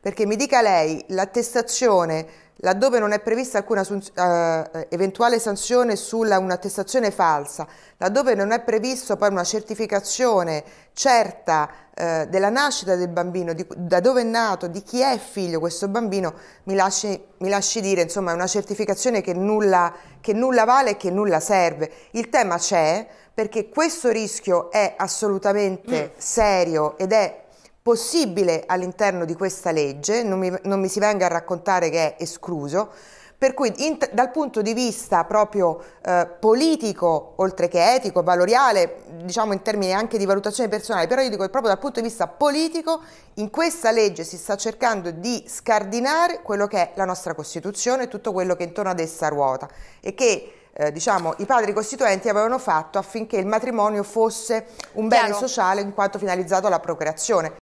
Perché mi dica lei l'attestazione laddove non è prevista alcuna uh, eventuale sanzione sulla un'attestazione falsa, laddove non è prevista poi una certificazione certa uh, della nascita del bambino, di, da dove è nato, di chi è figlio questo bambino, mi lasci, mi lasci dire, insomma, è una certificazione che nulla, che nulla vale e che nulla serve. Il tema c'è perché questo rischio è assolutamente mm. serio ed è possibile all'interno di questa legge, non mi, non mi, si venga a raccontare che è escluso, per cui in, dal punto di vista proprio eh, politico, oltre che etico, valoriale, diciamo in termini anche di valutazione personale, però io dico proprio dal punto di vista politico, in questa legge si sta cercando di scardinare quello che è la nostra Costituzione e tutto quello che intorno ad essa ruota e che eh, diciamo, i padri costituenti avevano fatto affinché il matrimonio fosse un bene Chiaro. sociale in quanto finalizzato alla procreazione.